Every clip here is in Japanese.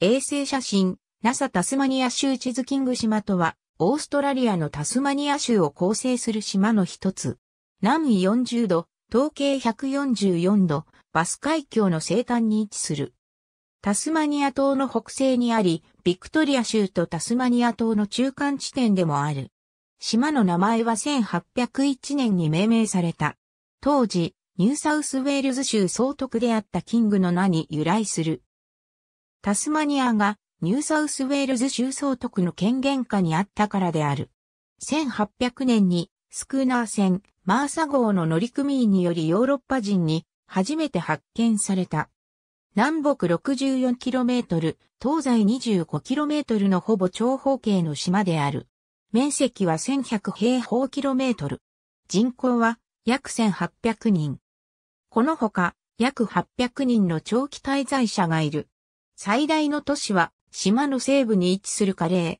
衛星写真、NASA タスマニア州地図キング島とは、オーストラリアのタスマニア州を構成する島の一つ。南緯40度、東経144度、バス海峡の西端に位置する。タスマニア島の北西にあり、ビクトリア州とタスマニア島の中間地点でもある。島の名前は1801年に命名された。当時、ニューサウスウェールズ州総督であったキングの名に由来する。タスマニアがニューサウスウェールズ州総督の権限下にあったからである。1800年にスクーナー船マーサ号の乗組員によりヨーロッパ人に初めて発見された。南北 64km、東西 25km のほぼ長方形の島である。面積は1100平方キロメートル。人口は約1800人。このほか約800人の長期滞在者がいる。最大の都市は島の西部に位置するカレー。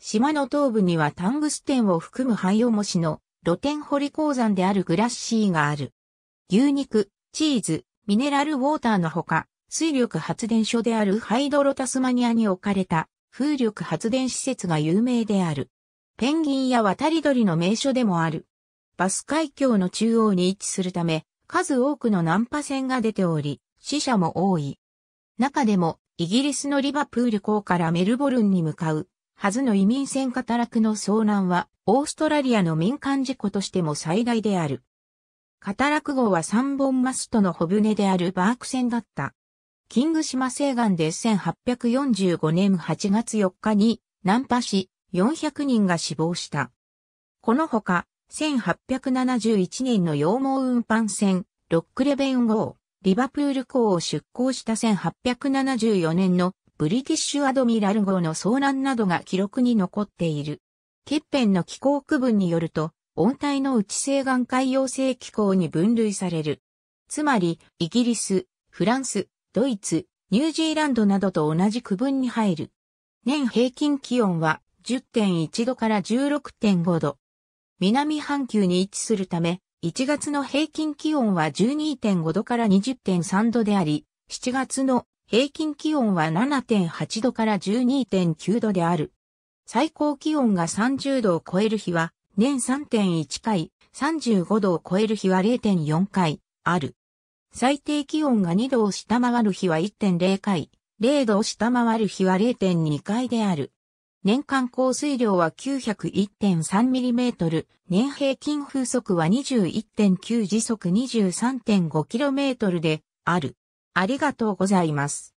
島の東部にはタングステンを含む汎用模試の露天掘り鉱山であるグラッシーがある。牛肉、チーズ、ミネラルウォーターのほか、水力発電所であるハイドロタスマニアに置かれた風力発電施設が有名である。ペンギンや渡り鳥の名所でもある。バス海峡の中央に位置するため、数多くの難破船が出ており、死者も多い。中でも、イギリスのリバプール港からメルボルンに向かうはずの移民船カタラクの遭難は、オーストラリアの民間事故としても最大である。カタラク号は三本マストの小舟であるバーク船だった。キング島西岸で1845年8月4日に難破し400人が死亡した。このほか、1871年の羊毛運搬船、ロックレベン号、リバプール港を出港した1874年のブリティッシュアドミラル号の遭難などが記録に残っている。ケッペンの気候区分によると、温帯の内西岸海洋性気候に分類される。つまり、イギリス、フランス、ドイツ、ニュージーランドなどと同じ区分に入る。年平均気温は10.1度から16.5度。南半球に位置するため、1月の平均気温は12.5度から20.3度であり、7月の平均気温は7.8度から12.9度である。最高気温が30度を超える日は年3.1回、35度を超える日は0.4回ある。最低気温が2度を下回る日は1.0回、0度を下回る日は0.2回である。年間降水量は 901.3mm、年平均風速は21.9時速 23.5km である。ありがとうございます。